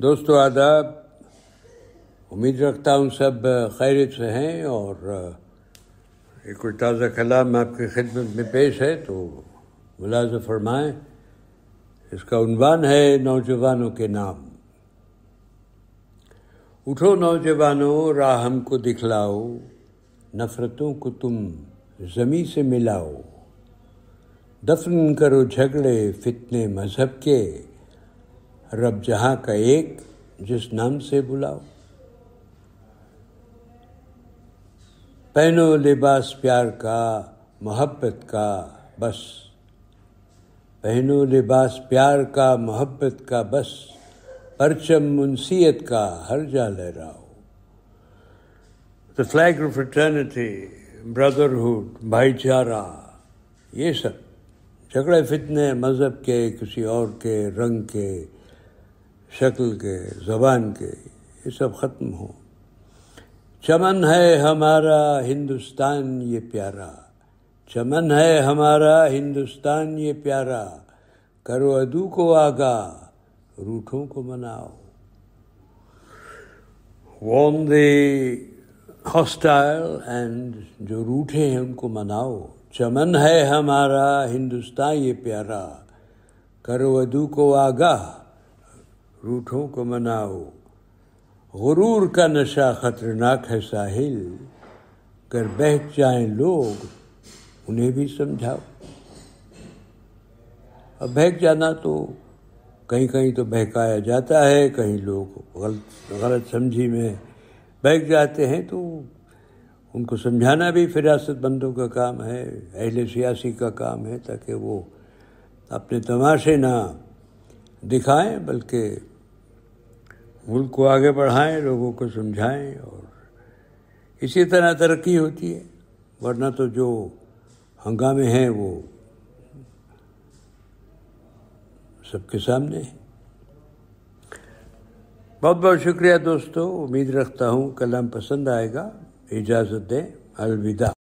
दोस्तों आदाब उम्मीद रखता हूँ सब खैरियत से हैं और एक कोई ताज़ा कलाम आपकी खिदमत में पेश है तो मुलाज फरमाएँ इसका उनवान है नौजवानों के नाम उठो नौजवानों राह हमको दिखलाओ नफ़रतों को तुम ज़मी से मिलाओ दफन करो झगड़े फितने मज़हब के रब जहाँ का एक जिस नाम से बुलाओ पहनो लिबास प्यार का मोहब्बत का बस पहनो लिबास प्यार का मोहब्बत का बस परचम मुंसियत का हर जा लहराओ the flag of fraternity brotherhood भाईचारा ये सब झगड़े फितने मज़हब के किसी और के रंग के शक्ल के ज़बान के ये सब ख़त्म हो चमन है हमारा हिंदुस्तान ये प्यारा चमन है हमारा हिंदुस्तान ये प्यारा करो अदू को आगा रूठों को मनाओ वॉन दे हॉस्टाइल एंड जो रूठे हैं उनको मनाओ चमन है हमारा हिंदुस्तान ये प्यारा करो अदू को आगा रूठों को मनाओ गुरूर का नशा खतरनाक है साहिल कर बह जाए लोग उन्हें भी समझाओ अब बहक जाना तो कहीं कहीं तो बहकाया जाता है कहीं लोग गलत गलत समझी में बहक जाते हैं तो उनको समझाना भी फिरासत बंदों का काम है अहले सियासी का काम है ताकि वो अपने तमाशे ना दिखाएं बल्कि मुल्क को आगे बढ़ाएं लोगों को समझाएं और इसी तरह तरक्की होती है वरना तो जो हंगामे हैं वो सबके सामने है बहुत बहुत शुक्रिया दोस्तों उम्मीद रखता हूँ कलाम पसंद आएगा इजाज़त दें अलविदा